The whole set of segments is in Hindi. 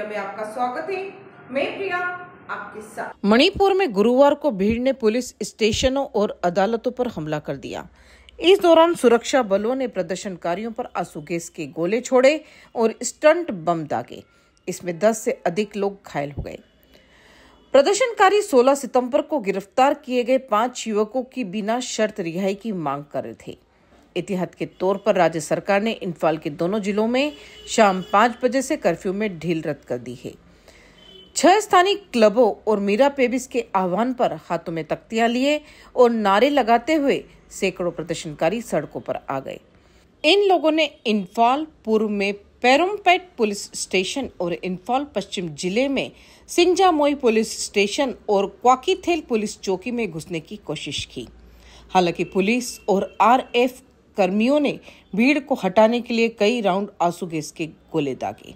मीडिया में आपका स्वागत है मैं प्रिया आपके साथ मणिपुर में गुरुवार को भीड़ ने पुलिस स्टेशनों और अदालतों पर हमला कर दिया इस दौरान सुरक्षा बलों ने प्रदर्शनकारियों पर आंसू गैस के गोले छोड़े और स्टंट बम दागे इसमें 10 से अधिक लोग घायल हो गए प्रदर्शनकारी 16 सितंबर को गिरफ्तार किए गए पांच युवकों की बिना शर्त रिहाई की मांग कर रहे थे एहतियात के तौर पर राज्य सरकार ने इम्फाल के दोनों जिलों में शाम पाँच बजे से कर्फ्यू में ढील रद्द कर दी है छह स्थानीय क्लबों और मीरा पेबिस के आह्वान पर हाथों में तख्तियां लिए और नारे लगाते हुए सैकड़ों प्रदर्शनकारी सड़कों पर आ गए इन लोगों ने इंफाल पूर्व में पेरोमपेट पुलिस स्टेशन और इंफाल पश्चिम जिले में सिंजामोई पुलिस स्टेशन और क्वाकीथेल पुलिस चौकी में घुसने की कोशिश की हालांकि पुलिस और आरएफ कर्मियों ने भीड़ को हटाने के लिए कई राउंड आंसू गैस के गोले दागे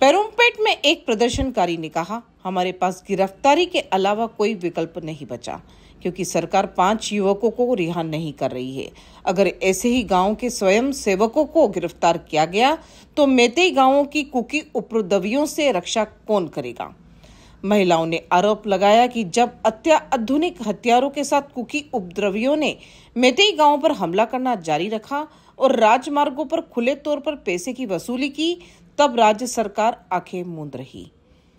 पेरोमपेट में एक प्रदर्शनकारी ने कहा हमारे पास गिरफ्तारी के अलावा कोई विकल्प नहीं बचा क्योंकि सरकार पांच युवकों को रिहा नहीं कर रही है अगर ऐसे ही गांव के स्वयं सेवकों को गिरफ्तार किया गया तो मेते गांवों की कुकी उपद्रवियों से रक्षा कौन करेगा महिलाओं ने आरोप लगाया कि जब अत्याधुनिक हथियारों के साथ कुकी उपद्रवियों ने मेतई गांव पर हमला करना जारी रखा और राजमार्गों पर खुले तौर पर पैसे की वसूली की तब राज्य सरकार आंखें मूंद रही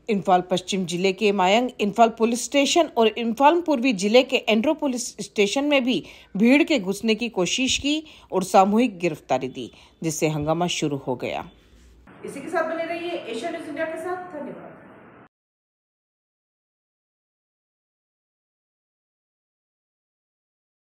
इम्फाल पश्चिम जिले के मायंग इम्फाल पुलिस स्टेशन और इम्फाल पूर्वी जिले के एंड्रो पुलिस स्टेशन में भी भीड़ के घुसने की कोशिश की और सामूहिक गिरफ्तारी दी जिससे हंगामा शुरू हो गया इसी के साथ बने रहिए एशिया न्यूज इंडिया के साथ धन्यवाद